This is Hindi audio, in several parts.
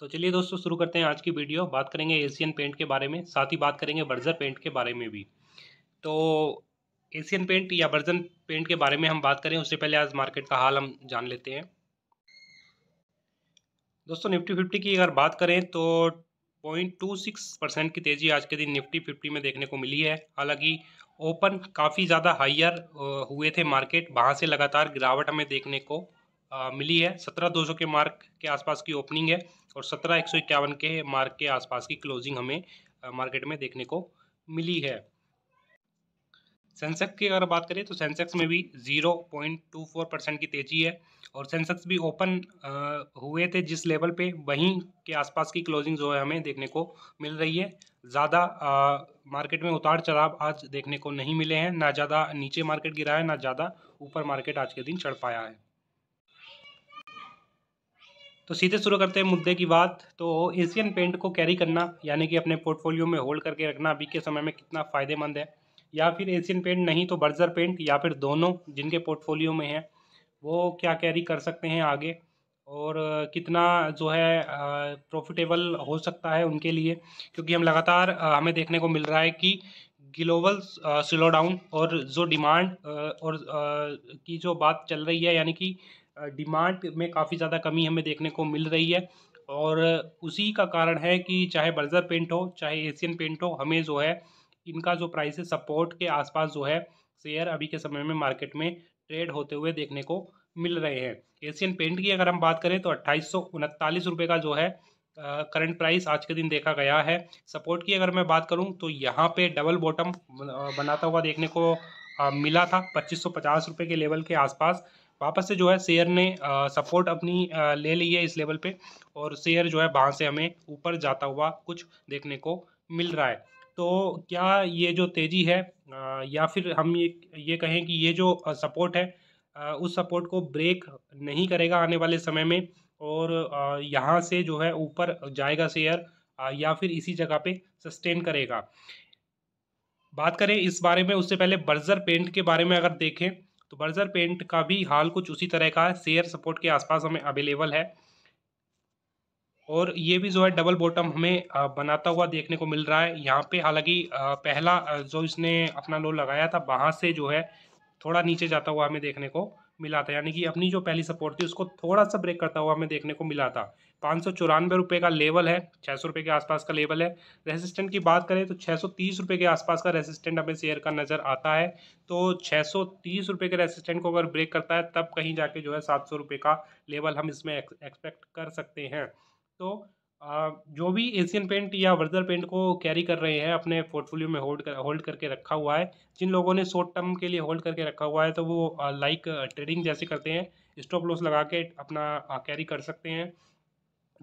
तो चलिए दोस्तों शुरू करते हैं आज की वीडियो बात करेंगे एशियन पेंट के बारे में साथ ही बात करेंगे बर्जर पेंट के बारे में भी तो एशियन पेंट या बर्जन पेंट के बारे में हम बात करें उससे पहले आज मार्केट का हाल हम जान लेते हैं दोस्तों निफ्टी फिफ्टी की अगर बात करें तो पॉइंट टू सिक्स परसेंट की तेज़ी आज के दिन निफ्टी फिफ्टी में देखने को मिली है हालांकि ओपन काफ़ी ज़्यादा हाइयर हुए थे मार्केट वहाँ से लगातार गिरावट हमें देखने को आ, मिली है सत्रह दो सौ के मार्क के आसपास की ओपनिंग है और सत्रह एक सौ इक्यावन के मार्क के आसपास की क्लोजिंग हमें मार्केट में देखने को मिली है सेंसेक्स की अगर बात करें तो सेंसेक्स में भी zero point two four percent की तेज़ी है और सेंसेक्स भी ओपन हुए थे जिस लेवल पे वहीं के आसपास की क्लोजिंग जो है हमें देखने को मिल रही है ज़्यादा मार्केट में उतार चढ़ाव आज देखने को नहीं मिले हैं ना ज़्यादा नीचे मार्केट गिरा है ना ज़्यादा ऊपर मार्केट आज के दिन चढ़ पाया है तो सीधे शुरू करते हैं मुद्दे की बात तो एशियन पेंट को कैरी करना यानी कि अपने पोर्टफोलियो में होल्ड करके रखना अभी के समय में कितना फ़ायदेमंद है या फिर एशियन पेंट नहीं तो बर्जर पेंट या फिर दोनों जिनके पोर्टफोलियो में हैं वो क्या कैरी कर सकते हैं आगे और कितना जो है प्रॉफिटेबल हो सकता है उनके लिए क्योंकि हम लगातार हमें देखने को मिल रहा है कि ग्लोबल स्लो डाउन और जो डिमांड और की जो बात चल रही है यानी कि डिमांड में काफ़ी ज़्यादा कमी हमें देखने को मिल रही है और उसी का कारण है कि चाहे बर्जर पेंट हो चाहे एशियन पेंट हो हमें जो है इनका जो प्राइस है सपोर्ट के आसपास जो है शेयर अभी के समय में मार्केट में ट्रेड होते हुए देखने को मिल रहे हैं एशियन पेंट की अगर हम बात करें तो अट्ठाईस सौ का जो है करंट uh, प्राइस आज के दिन देखा गया है सपोर्ट की अगर मैं बात करूं तो यहाँ पे डबल बॉटम बनाता हुआ देखने को uh, मिला था पच्चीस सौ पचास रुपये के लेवल के आसपास वापस से जो है शेयर ने सपोर्ट अपनी ले ली है इस लेवल पे और शेयर जो है वहाँ से हमें ऊपर जाता हुआ कुछ देखने को मिल रहा है तो क्या ये जो तेज़ी है या फिर हम ये ये कहें कि ये जो सपोर्ट है उस सपोर्ट को ब्रेक नहीं करेगा आने वाले समय में और यहाँ से जो है ऊपर जाएगा शेयर या फिर इसी जगह पे सस्टेन करेगा बात करें इस बारे में उससे पहले बर्जर पेंट के बारे में अगर देखें तो बर्जर पेंट का भी हाल कुछ उसी तरह का शेयर सपोर्ट के आसपास हमें अवेलेबल है और ये भी जो है डबल बॉटम हमें बनाता हुआ देखने को मिल रहा है यहाँ पे हालांकि पहला जो इसने अपना लो लगाया था वहाँ से जो है थोड़ा नीचे जाता हुआ हमें देखने को मिला था यानी कि अपनी जो पहली सपोर्ट थी उसको थोड़ा सा ब्रेक करता हुआ हमें देखने को मिला था पाँच सौ चौरानवे रुपये का लेवल है छः सौ रुपये के आसपास का लेवल है रेसिस्टेंट की बात करें तो छः सौ तीस रुपये के आसपास का रेसिस्टेंट हमें शेयर का नज़र आता है तो छः सौ तीस रुपये के रेसिस्टेंट को अगर ब्रेक करता है तब कहीं जाके जो है सात सौ रुपये का लेवल हम इसमें एक्सपेक्ट कर सकते हैं तो जो भी एशियन पेंट या वर्जर पेंट को कैरी कर रहे हैं अपने पोर्टफोलियो में होल्ड कर होल्ड करके रखा हुआ है जिन लोगों ने शॉर्ट टर्म के लिए होल्ड करके रखा हुआ है तो वो लाइक ट्रेडिंग uh, जैसे करते हैं स्टॉप लॉस लगा के अपना कैरी कर सकते हैं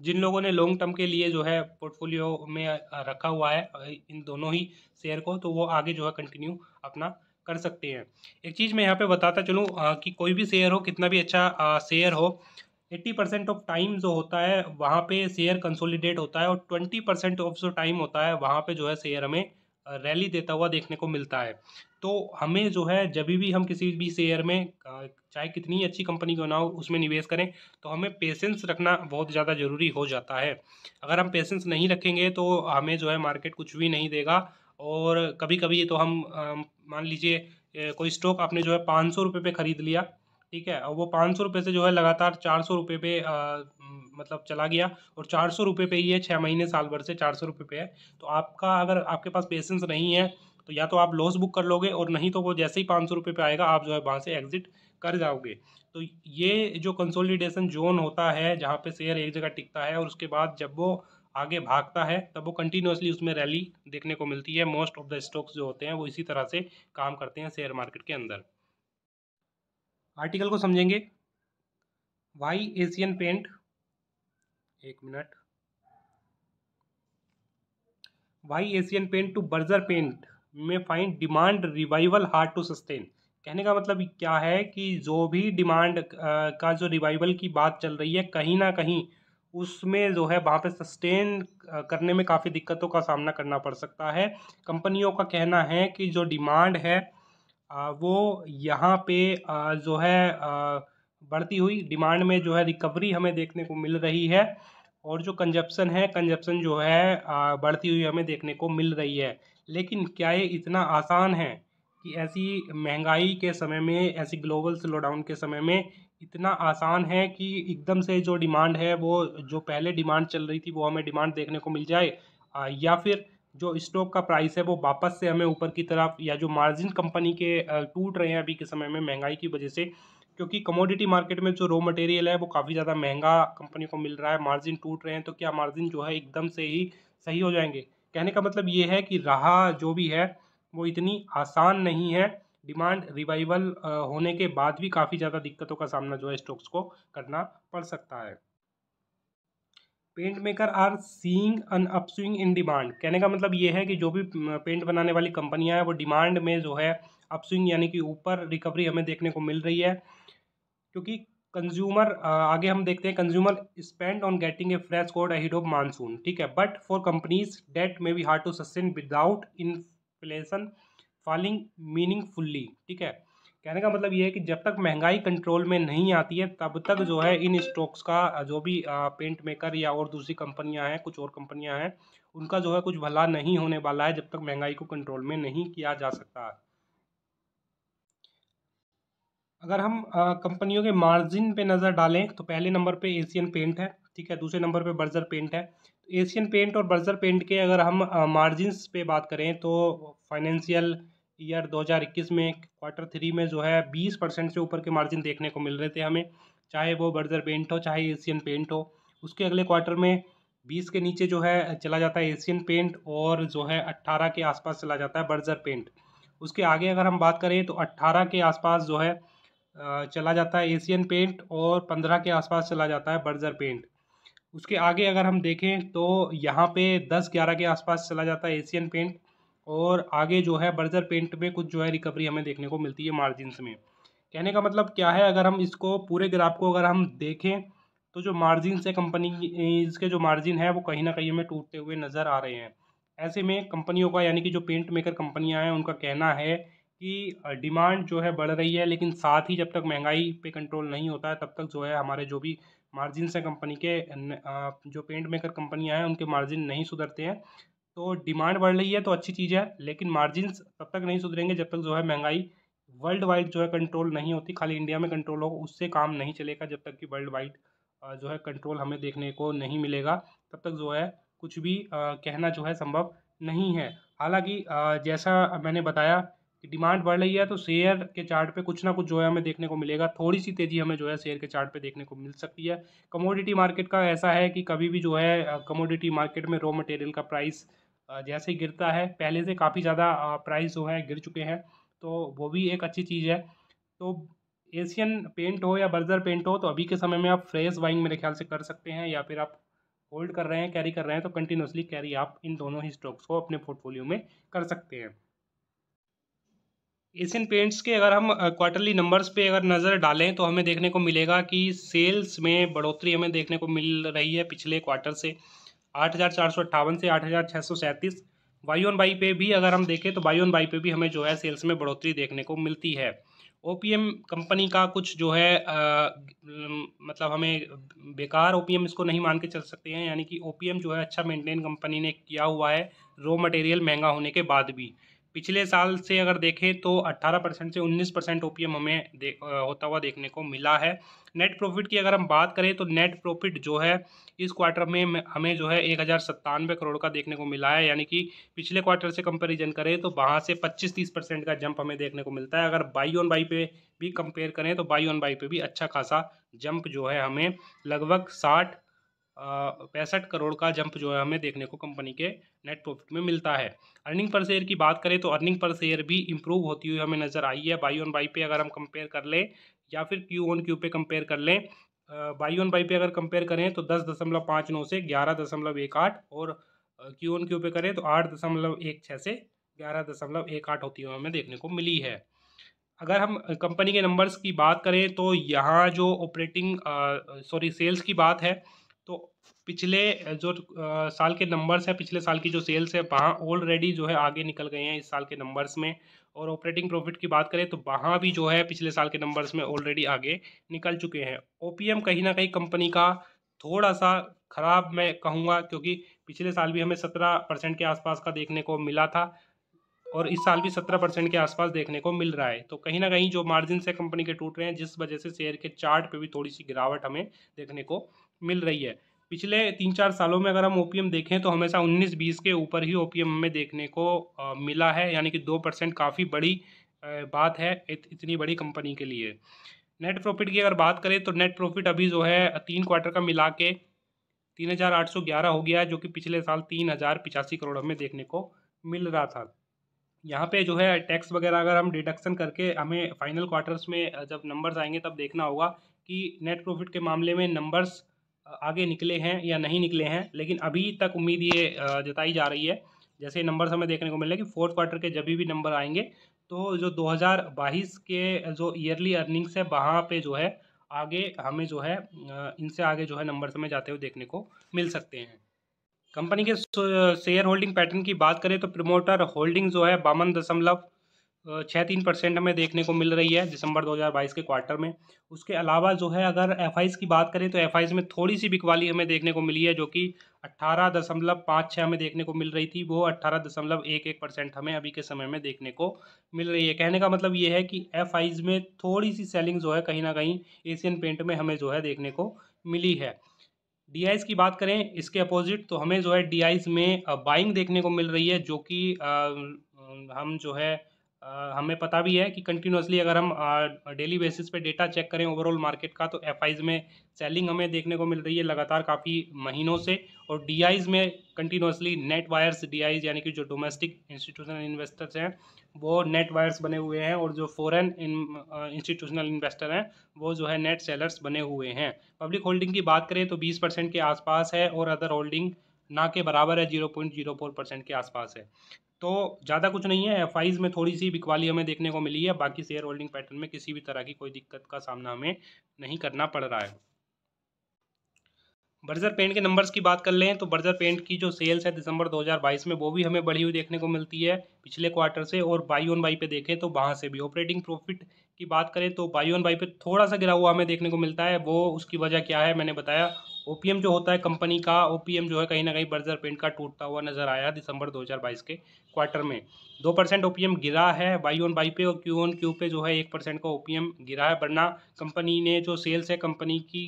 जिन लोगों ने लॉन्ग टर्म के लिए जो है पोर्टफोलियो में रखा हुआ है इन दोनों ही शेयर को तो वो आगे जो है कंटिन्यू अपना कर सकते हैं एक चीज़ मैं यहाँ पे बताता चलूँ कि कोई भी शेयर हो कितना भी अच्छा शेयर हो एट्टी परसेंट ऑफ टाइम जो होता है वहाँ पे शेयर कंसोलिडेट होता है और ट्वेंटी परसेंट ऑफ जो टाइम होता है वहाँ पे जो है शेयर हमें रैली देता हुआ देखने को मिलता है तो हमें जो है जब भी हम किसी भी शेयर में चाहे कितनी अच्छी कंपनी क्यों ना हो उसमें निवेश करें तो हमें पेशेंस रखना बहुत ज़्यादा ज़रूरी हो जाता है अगर हम पेशेंस नहीं रखेंगे तो हमें जो है मार्केट कुछ भी नहीं देगा और कभी कभी तो हम मान लीजिए कोई स्टॉक आपने जो है पाँच सौ रुपये पे ख़रीद लिया ठीक है और वो पाँच सौ रुपये से जो है लगातार चार सौ रुपये पे आ, मतलब चला गया और चार सौ रुपये पे ही है छः महीने साल भर से चार सौ रुपये पे है तो आपका अगर आपके पास पेशेंस नहीं है तो या तो आप लॉस बुक कर लोगे और नहीं तो वो जैसे ही पाँच सौ रुपये पे आएगा आप जो है वहाँ से एग्जिट कर जाओगे तो ये जो कंसोलिडेशन जोन होता है जहाँ पर शेयर एक जगह टिकता है और उसके बाद जब वो आगे भागता है तब वो कंटिन्यूसली उसमें रैली देखने को मिलती है मोस्ट ऑफ द स्टॉक्स जो होते हैं वो इसी तरह से काम करते हैं शेयर मार्केट के अंदर आर्टिकल को समझेंगे वाई एशियन पेंट एक minute why Asian paint to Berger paint में find demand revival hard to sustain कहने का मतलब क्या है कि जो भी डिमांड का जो रिवाइवल की बात चल रही है कहीं ना कहीं उसमें जो है वहाँ पे सस्टेन करने में काफ़ी दिक्कतों का सामना करना पड़ सकता है कंपनियों का कहना है कि जो डिमांड है वो यहाँ पे जो है बढ़ती हुई डिमांड में जो है रिकवरी हमें देखने को मिल रही है और जो कंजप्शन है कंजप्शन जो है बढ़ती हुई हमें देखने को मिल रही है लेकिन क्या ये इतना आसान है कि ऐसी महंगाई के समय में ऐसी ग्लोबल स्लोडाउन के समय में इतना आसान है कि एकदम से जो डिमांड है वो जो पहले डिमांड चल रही थी वो हमें डिमांड देखने को मिल जाए या फिर जो स्टॉक का प्राइस है वो वापस से हमें ऊपर की तरफ या जो मार्जिन कंपनी के टूट रहे हैं अभी के समय में महंगाई की वजह से क्योंकि कमोडिटी मार्केट में जो रॉ मटेरियल है वो काफ़ी ज़्यादा महंगा कंपनी को मिल रहा है मार्जिन टूट रहे हैं तो क्या मार्जिन जो है एकदम से ही सही हो जाएंगे कहने का मतलब ये है कि राह जो भी है वो इतनी आसान नहीं है डिमांड रिवाइवल होने के बाद भी काफ़ी ज़्यादा दिक्कतों का सामना जो है स्टॉक्स को करना पड़ सकता है paint maker are seeing an upswing in demand कहने का मतलब ये है कि जो भी पेंट बनाने वाली कंपनियां हैं वो डिमांड में जो है अपस्विंग यानी कि ऊपर रिकवरी हमें देखने को मिल रही है क्योंकि कंज्यूमर आगे हम देखते हैं consumer spend on getting a fresh code ahead of monsoon ठीक है but for companies that may be hard to sustain without inflation falling meaningfully ठीक है कहने का मतलब ये है कि जब तक महंगाई कंट्रोल में नहीं आती है तब तक जो है इन स्टॉक्स का जो भी पेंट मेकर या और दूसरी कंपनियां हैं कुछ और कंपनियां हैं उनका जो है कुछ भला नहीं होने वाला है जब तक महंगाई को कंट्रोल में नहीं किया जा सकता अगर हम कंपनियों के मार्जिन पे नज़र डालें तो पहले नंबर पे एशियन पेंट है ठीक है दूसरे नंबर पे बर्जर पेंट है एशियन पेंट और बर्जर पेंट के अगर हम मार्जिन पे बात करें तो फाइनेंशियल ईयर 2021 में क्वार्टर थ्री में जो है 20 परसेंट से ऊपर के मार्जिन देखने को मिल रहे थे हमें चाहे वो बर्जर पेंट हो चाहे एशियन पेंट हो उसके अगले क्वार्टर में 20 के नीचे जो है चला जाता है एशियन पेंट और जो है 18 के आसपास चला जाता है बर्जर पेंट उसके आगे अगर हम बात करें तो अट्ठारह के आसपास जो है चला जाता है एशियन पेंट और पंद्रह के आसपास चला जाता है बर्जर पेंट उसके आगे अगर हम देखें तो यहाँ पे 10-11 के आसपास चला जाता है एशियन पेंट और आगे जो है बर्जर पेंट में कुछ जो है रिकवरी हमें देखने को मिलती है मार्जिनस में कहने का मतलब क्या है अगर हम इसको पूरे ग्राफ को अगर हम देखें तो जो मार्जिन से कंपनी इसके जो मार्जिन है वो कहीं ना कहीं हमें टूटते हुए नज़र आ रहे हैं ऐसे में कंपनियों का यानी कि जो पेंट मेकर कंपनियां हैं उनका कहना है कि डिमांड जो है बढ़ रही है लेकिन साथ ही जब तक महंगाई पे कंट्रोल नहीं होता है तब तक जो है हमारे जो भी मार्जिन से कंपनी के जो पेंट मेकर कंपनियां हैं उनके मार्जिन नहीं सुधरते हैं तो डिमांड बढ़ रही है तो अच्छी चीज़ है लेकिन मार्जिन तब तक नहीं सुधरेंगे जब तक जो है महंगाई वर्ल्ड वाइड जो है कंट्रोल नहीं होती खाली इंडिया में कंट्रोल हो उससे काम नहीं चलेगा जब तक कि वर्ल्ड वाइड जो है कंट्रोल हमें देखने को नहीं मिलेगा तब तक जो है कुछ भी कहना जो है संभव नहीं है हालांकि जैसा मैंने बताया कि डिमांड बढ़ रही है तो शेयर के चार्ट पे कुछ ना कुछ जो है हमें देखने को मिलेगा थोड़ी सी तेज़ी हमें जो है शेयर के चार्ट पे देखने को मिल सकती है कमोडिटी मार्केट का ऐसा है कि कभी भी जो है कमोडिटी मार्केट में रॉ मटेरियल का प्राइस जैसे ही गिरता है पहले से काफ़ी ज़्यादा प्राइस जो है गिर चुके हैं तो वो भी एक अच्छी चीज़ है तो एशियन पेंट हो या बर्जर पेंट हो तो अभी के समय में आप फ्रेश बाइंग मेरे ख्याल से कर सकते हैं या फिर आप होल्ड कर रहे हैं कैरी कर रहे हैं तो कंटिन्यूसली कैरी आप इन दोनों ही स्टॉक्स को अपने पोर्टफोलियो में कर सकते हैं एशियन पेंट्स के अगर हम क्वार्टरली नंबर्स पे अगर नज़र डालें तो हमें देखने को मिलेगा कि सेल्स में बढ़ोतरी हमें देखने को मिल रही है पिछले क्वार्टर से आठ हज़ार चार सौ अट्ठावन से आठ हज़ार छः सौ सैंतीस बाई ऑन बाई पे भी अगर हम देखें तो बाई ऑन बाई पे भी हमें जो है सेल्स में बढ़ोतरी देखने को मिलती है ओ कंपनी का कुछ जो है आ, मतलब हमें बेकार ओ इसको नहीं मान के चल सकते हैं यानी कि ओ जो है अच्छा मेंटेन कंपनी ने किया हुआ है रॉ मटेरियल महंगा होने के बाद भी पिछले साल से अगर देखें तो 18 परसेंट से 19 परसेंट ओ हमें दे, होता हुआ देखने को मिला है नेट प्रॉफिट की अगर हम बात करें तो नेट प्रॉफिट जो है इस क्वार्टर में हमें जो है एक हज़ार सत्तानवे करोड़ का देखने को मिला है यानी कि पिछले क्वार्टर से कंपेरिजन करें तो वहाँ से 25-30 परसेंट का जंप हमें देखने को मिलता है अगर बाई ऑन बाई पे भी कंपेयर करें तो बाई ऑन बाई पे भी अच्छा खासा जंप जो है हमें लगभग साठ पैंसठ करोड़ का जंप जो है हमें देखने को कंपनी के नेट प्रॉफिट में मिलता है अर्निंग पर शेयर की बात करें तो अर्निंग पर शेयर भी इंप्रूव होती हुई हमें नज़र आई है बाई ऑन बाई पे अगर हम कंपेयर कर लें या फिर क्यू ऑन क्यू पे कंपेयर कर लें बाई ऑन बाई पे अगर कंपेयर करें तो दस दशमलव पाँच नौ से ग्यारह दशमलव एक आठ और क्यू ऑन क्यू पे करें तो आठ दशमलव एक छः से ग्यारह दशमलव एक आठ होती हुई हमें देखने को मिली है अगर हम कंपनी के नंबर्स की बात करें तो यहाँ जो ऑपरेटिंग सॉरी सेल्स की बात है पिछले जो साल के नंबर्स हैं पिछले साल की जो सेल्स है वहाँ ऑलरेडी जो है आगे निकल गए हैं इस साल के नंबर्स में और ऑपरेटिंग प्रॉफिट की बात करें तो वहाँ भी जो है पिछले साल के नंबर्स में ऑलरेडी आगे निकल चुके हैं ओ कहीं ना कहीं कंपनी का थोड़ा सा खराब मैं कहूँगा क्योंकि पिछले साल भी हमें सत्रह परसेंट के आसपास का देखने को मिला था और इस साल भी सत्रह परसेंट के आसपास देखने को मिल रहा है तो कहीं ना कहीं जो मार्जिन से कंपनी के टूट रहे हैं जिस वजह से शेयर के चार्ट पे भी थोड़ी सी गिरावट हमें देखने को मिल रही है पिछले तीन चार सालों में अगर हम ओपीएम देखें तो हमेशा 19-20 के ऊपर ही ओपीएम हमें देखने को आ, मिला है यानी कि दो परसेंट काफ़ी बड़ी बात है इत, इतनी बड़ी कंपनी के लिए नेट प्रॉफिट की अगर बात करें तो नेट प्रॉफिट अभी जो है तीन क्वार्टर का मिला के तीन हज़ार आठ सौ ग्यारह हो गया है जो कि पिछले साल तीन हज़ार पिचासी करोड़ हमें देखने को मिल रहा था यहाँ पे जो है टैक्स वगैरह अगर हम डिडक्शन करके हमें फाइनल क्वार्टर्स में जब नंबर्स आएंगे तब देखना होगा कि नेट प्रॉफिट के मामले में नंबर्स आगे निकले हैं या नहीं निकले हैं लेकिन अभी तक उम्मीद ये जताई जा रही है जैसे नंबर्स हमें देखने को मिल रहे हैं कि फोर्थ क्वार्टर के जब भी नंबर आएंगे तो जो 2022 के जो ईयरली अर्निंग्स है वहाँ पे जो है आगे हमें जो है इनसे आगे जो है नंबर हमें जाते हुए देखने को मिल सकते हैं कंपनी के शेयर होल्डिंग पैटर्न की बात करें तो प्रमोटर होल्डिंग जो है बावन दशमलव छः तीन परसेंट हमें देखने को मिल रही है दिसंबर 2022 के क्वार्टर में उसके अलावा जो है अगर एफ की बात करें तो एफ में थोड़ी सी बिकवाली हमें देखने को मिली है जो कि अट्ठारह दशमलव पाँच छः हमें देखने को मिल रही थी वो अट्ठारह दशमलव एक एक परसेंट हमें अभी के समय में देखने को मिल रही है कहने का मतलब ये है कि एफ में थोड़ी सी सेलिंग जो है कहीं ना कहीं एशियन पेंट में हमें जो है देखने को मिली है डी की बात करें इसके अपोजिट तो हमें जो है डी में बाइंग देखने को मिल रही है जो कि हम जो है हमें पता भी है कि कंटिन्यूसली अगर हम डेली बेसिस पे डेटा चेक करें ओवरऑल मार्केट का तो एफ में सेलिंग हमें देखने को मिल रही है लगातार काफ़ी महीनों से और डी में कंटिन्यूसली नेट वायर्स डी यानी कि जो डोमेस्टिक इंस्टीट्यूशनल इन्वेस्टर्स हैं वो नेट वायर्स बने हुए हैं और जो फॉरेन इंस्टीट्यूशनल इन्वेस्टर हैं वो जो है नेट सेलर्स बने हुए हैं पब्लिक होल्डिंग की बात करें तो बीस परसेंट के आसपास है और अदर होल्डिंग ना के बराबर है zero point zero four percent के आसपास है तो ज़्यादा कुछ नहीं है एफ में थोड़ी सी बिकवाली हमें देखने को मिली है बाकी शेयर होल्डिंग पैटर्न में किसी भी तरह की कोई दिक्कत का सामना हमें नहीं करना पड़ रहा है बर्जर पेंट के नंबर्स की बात कर लें तो बर्जर पेंट की जो सेल्स है दिसंबर 2022 में वो भी हमें बढ़ी हुई देखने को मिलती है पिछले क्वार्टर से और बाई ऑन बाई पे देखें तो वहाँ से भी ऑपरेटिंग प्रॉफिट की बात करें तो बाई ऑन बाई पे थोड़ा सा गिरा हुआ हमें देखने को मिलता है वो उसकी वजह क्या है मैंने बताया ओपीएम जो होता है कंपनी का ओपीएम जो है कहीं ना कहीं बर्जर पेंट का टूटता हुआ नजर आया दिसंबर 2022 के क्वार्टर में दो परसेंट ओपीएम गिरा है बाई ऑन बाई पे और क्यू ऑन क्यू पे जो है एक परसेंट का ओपीएम गिरा है वरना कंपनी ने जो सेल्स है कंपनी की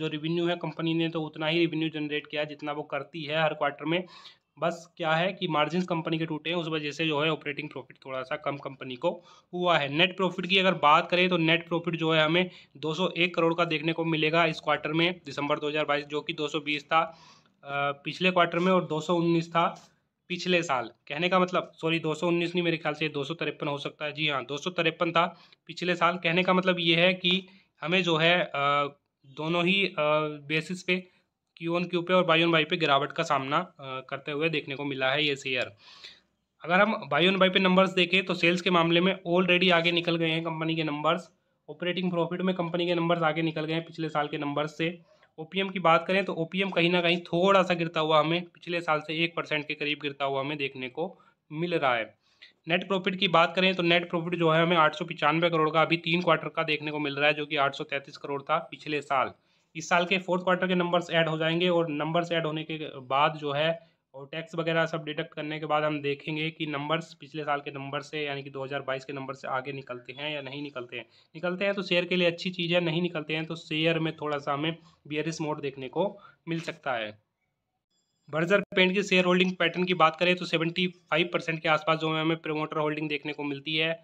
जो रेवेन्यू है कंपनी ने तो उतना ही रेवेन्यू जनरेट किया जितना वो करती है हर क्वार्टर में बस क्या है कि मार्जिन कंपनी के टूटे हैं उस वजह से जो है ऑपरेटिंग प्रॉफिट थोड़ा सा कम कंपनी को हुआ है नेट प्रॉफिट की अगर बात करें तो नेट प्रॉफिट जो है हमें 201 करोड़ का देखने को मिलेगा इस क्वार्टर में दिसंबर 2022 जो कि 220 था पिछले क्वार्टर में और 219 था पिछले साल कहने का मतलब सॉरी 219 नहीं मेरे ख्याल से दो हो सकता है जी हाँ दो था पिछले साल कहने का मतलब ये है कि हमें जो है दोनों ही बेसिस पे क्यू ऑन क्यू पे और बाई ऑन बाई पे गिरावट का सामना करते हुए देखने को मिला है ये शेयर अगर हम बाई ऑन बाई पे नंबर्स देखें तो सेल्स के मामले में ऑलरेडी आगे निकल गए हैं कंपनी के नंबर्स ऑपरेटिंग प्रॉफिट में कंपनी के नंबर्स आगे निकल गए हैं पिछले साल के नंबर्स से ओपीएम की बात करें तो ओपीएम कहीं ना कहीं थोड़ा सा गिरता हुआ हमें पिछले साल से एक परसेंट के करीब गिरता हुआ हमें देखने को मिल रहा है नेट प्रॉफिट की बात करें तो नेट प्रॉफिट जो है हमें आठ करोड़ का अभी तीन क्वार्टर का देखने को मिल रहा है जो कि आठ करोड़ था पिछले साल इस साल के फोर्थ क्वार्टर के नंबर्स ऐड हो जाएंगे और नंबर्स ऐड होने के बाद जो है और टैक्स वगैरह सब डिडक्ट करने के बाद हम देखेंगे कि नंबर्स पिछले साल के नंबर से यानी कि 2022 के नंबर से आगे निकलते हैं या नहीं निकलते हैं निकलते हैं तो शेयर के लिए अच्छी चीज़ है नहीं निकलते हैं तो शेयर में थोड़ा सा हमें बियरिस मोड देखने को मिल सकता है बर्जर पेंट की शेयर होल्डिंग पैटर्न की बात करें तो सेवेंटी फाइव परसेंट के आसपास जो है हमें प्रोमोटर होल्डिंग देखने को मिलती है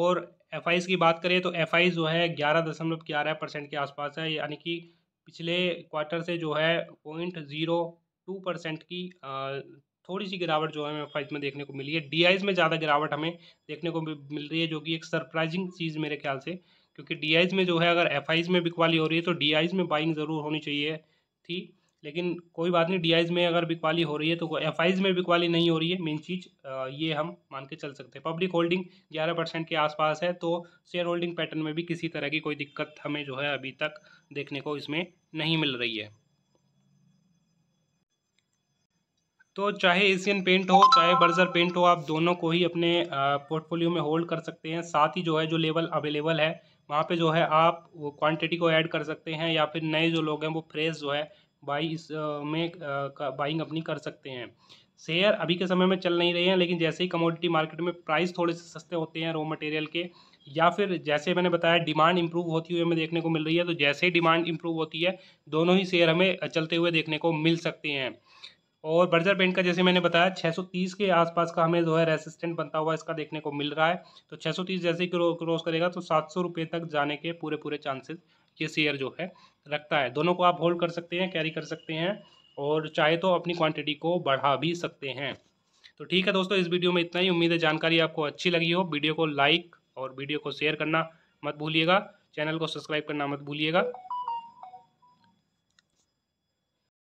और एफ की बात करें तो एफ जो है ग्यारह दशमलव ग्यारह परसेंट के आसपास है यानी कि पिछले क्वार्टर से जो है पॉइंट ज़ीरो टू परसेंट की थोड़ी सी गिरावट जो है हमें फाइज में देखने को मिली है डी में ज़्यादा गिरावट हमें देखने को मिल रही है जो कि एक सरप्राइजिंग चीज़ मेरे ख्याल से क्योंकि डी में जो है अगर एफ में बिकवाली हो रही है तो डी में बाइंग ज़रूर होनी चाहिए थी लेकिन कोई बात नहीं डी में अगर बिकवाली हो रही है तो एफ में बिकवाली नहीं हो रही है मेन चीज़ ये हम मान के चल सकते हैं पब्लिक होल्डिंग ग्यारह परसेंट के आसपास है तो शेयर होल्डिंग पैटर्न में भी किसी तरह की कोई दिक्कत हमें जो है अभी तक देखने को इसमें नहीं मिल रही है तो चाहे एशियन पेंट हो चाहे बर्जर पेंट हो आप दोनों को ही अपने पोर्टफोलियो में होल्ड कर सकते हैं साथ ही जो है जो लेवल अवेलेबल है वहाँ पे जो है आप क्वांटिटी को ऐड कर सकते हैं या फिर नए जो लोग हैं वो फ्रेश जो है बाई इस में बाइंग अपनी कर सकते हैं शेयर अभी के समय में चल नहीं रहे हैं लेकिन जैसे ही कमोडिटी मार्केट में प्राइस थोड़े से सस्ते होते हैं रॉ मटेरियल के या फिर जैसे मैंने बताया डिमांड इंप्रूव होती हुई हमें देखने को मिल रही है तो जैसे ही डिमांड इंप्रूव होती है दोनों ही शेयर हमें चलते हुए देखने को मिल सकते हैं और बर्जर पेंट का जैसे मैंने बताया 630 के आसपास का हमें जो है रेसिस्टेंट बनता हुआ इसका देखने को मिल रहा है तो 630 जैसे ही क्रॉस करेगा तो सात सौ तक जाने के पूरे पूरे चांसेस ये शेयर जो है रखता है दोनों को आप होल्ड कर सकते हैं कैरी कर सकते हैं और चाहे तो अपनी क्वांटिटी को बढ़ा भी सकते हैं तो ठीक है दोस्तों इस वीडियो में इतना ही उम्मीद है जानकारी आपको अच्छी लगी हो वीडियो को लाइक और वीडियो को शेयर करना मत भूलिएगा चैनल को सब्सक्राइब करना मत भूलिएगा